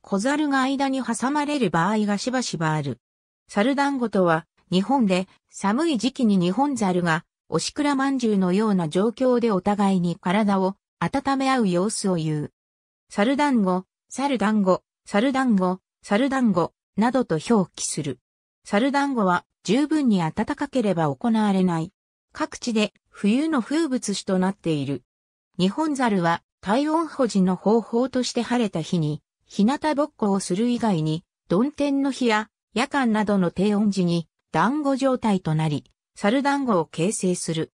小猿が間に挟まれる場合がしばしばある。猿団子とは、日本で寒い時期に日本猿が、おしくらまんじゅうのような状況でお互いに体を温め合う様子を言う。猿団子、猿団子、猿団子、猿団子、などと表記する。猿団子は十分に暖かければ行われない。各地で冬の風物詩となっている。日本猿は体温保持の方法として晴れた日に日向ぼっこをする以外に、どん天の日や夜間などの低温時に団子状態となり、猿団子を形成する。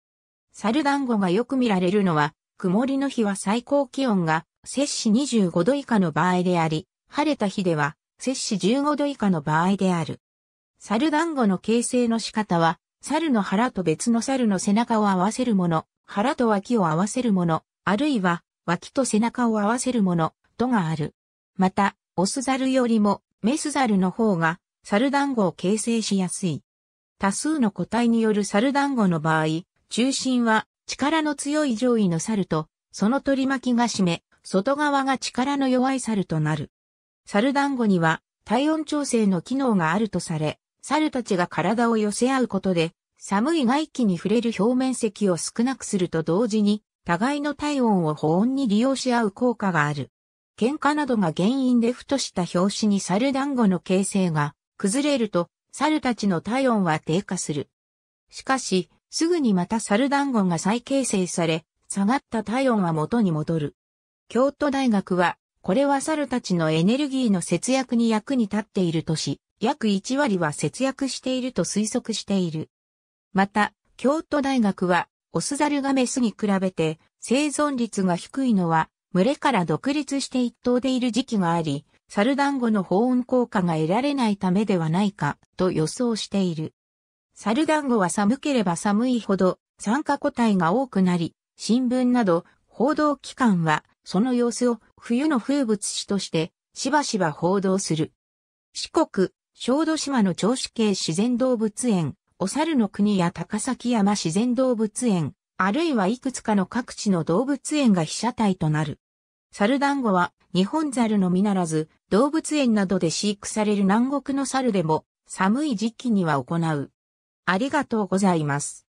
猿団子がよく見られるのは、曇りの日は最高気温が摂氏25度以下の場合であり、晴れた日では摂氏15度以下の場合である。猿団子の形成の仕方は、猿の腹と別の猿の背中を合わせるもの、腹と脇を合わせるもの、あるいは脇と背中を合わせるもの、とがある。また、オスザルよりもメスザルの方がサル団子を形成しやすい。多数の個体によるサル団子の場合、中心は力の強い上位のサルと、その取り巻きが締め、外側が力の弱いサルとなる。サル団子には体温調整の機能があるとされ、サルたちが体を寄せ合うことで、寒い外気に触れる表面積を少なくすると同時に、互いの体温を保温に利用し合う効果がある。喧嘩などが原因でふとした拍子に猿団子の形成が崩れると、猿たちの体温は低下する。しかし、すぐにまた猿団子が再形成され、下がった体温は元に戻る。京都大学は、これは猿たちのエネルギーの節約に役に立っているとし、約1割は節約していると推測している。また、京都大学は、オスザルがメスに比べて生存率が低いのは群れから独立して一頭でいる時期があり、猿団子の保温効果が得られないためではないかと予想している。猿団子は寒ければ寒いほど酸化個体が多くなり、新聞など報道機関はその様子を冬の風物詩としてしばしば報道する。四国、小豆島の長子系自然動物園、お猿の国や高崎山自然動物園、あるいはいくつかの各地の動物園が被写体となる。猿団子は日本猿のみならず動物園などで飼育される南国の猿でも寒い時期には行う。ありがとうございます。